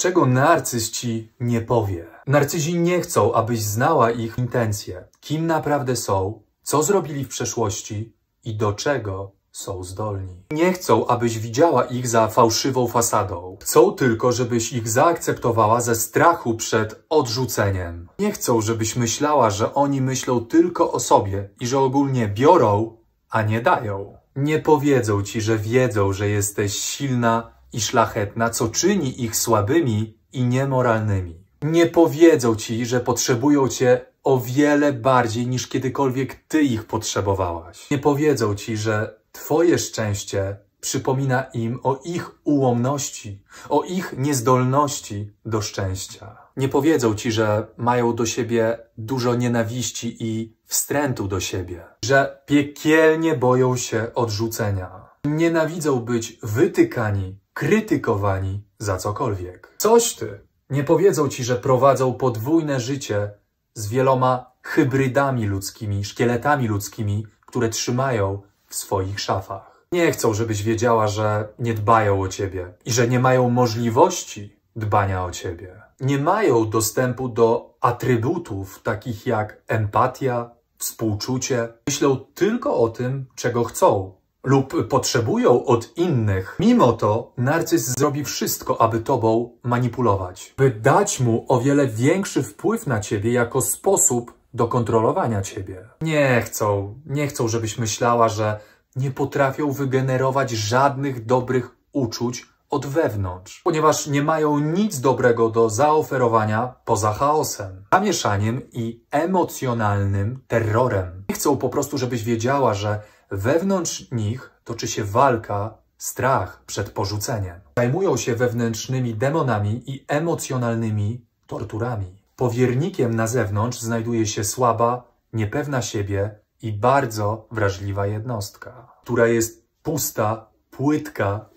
czego narcyz ci nie powie. Narcyzi nie chcą, abyś znała ich intencje, kim naprawdę są, co zrobili w przeszłości i do czego są zdolni. Nie chcą, abyś widziała ich za fałszywą fasadą. Chcą tylko, żebyś ich zaakceptowała ze strachu przed odrzuceniem. Nie chcą, żebyś myślała, że oni myślą tylko o sobie i że ogólnie biorą, a nie dają. Nie powiedzą ci, że wiedzą, że jesteś silna i szlachetna, co czyni ich słabymi i niemoralnymi. Nie powiedzą ci, że potrzebują cię o wiele bardziej niż kiedykolwiek ty ich potrzebowałaś. Nie powiedzą ci, że twoje szczęście przypomina im o ich ułomności, o ich niezdolności do szczęścia. Nie powiedzą ci, że mają do siebie dużo nienawiści i wstrętu do siebie, że piekielnie boją się odrzucenia. Nienawidzą być wytykani, krytykowani za cokolwiek. Coś ty! Nie powiedzą ci, że prowadzą podwójne życie z wieloma hybrydami ludzkimi, szkieletami ludzkimi, które trzymają w swoich szafach. Nie chcą, żebyś wiedziała, że nie dbają o ciebie i że nie mają możliwości dbania o ciebie. Nie mają dostępu do atrybutów takich jak empatia, współczucie. Myślą tylko o tym, czego chcą, lub potrzebują od innych. Mimo to narcyz zrobi wszystko, aby tobą manipulować, by dać mu o wiele większy wpływ na ciebie jako sposób do kontrolowania ciebie. Nie chcą, nie chcą, żebyś myślała, że nie potrafią wygenerować żadnych dobrych uczuć od wewnątrz, ponieważ nie mają nic dobrego do zaoferowania poza chaosem, zamieszaniem i emocjonalnym terrorem. Nie chcą po prostu, żebyś wiedziała, że Wewnątrz nich toczy się walka, strach przed porzuceniem. Zajmują się wewnętrznymi demonami i emocjonalnymi torturami. Powiernikiem na zewnątrz znajduje się słaba, niepewna siebie i bardzo wrażliwa jednostka, która jest pusta, płytka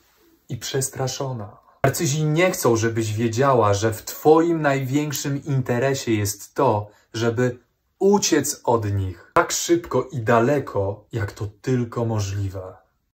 i przestraszona. Narcyzi nie chcą, żebyś wiedziała, że w Twoim największym interesie jest to, żeby uciec od nich tak szybko i daleko, jak to tylko możliwe.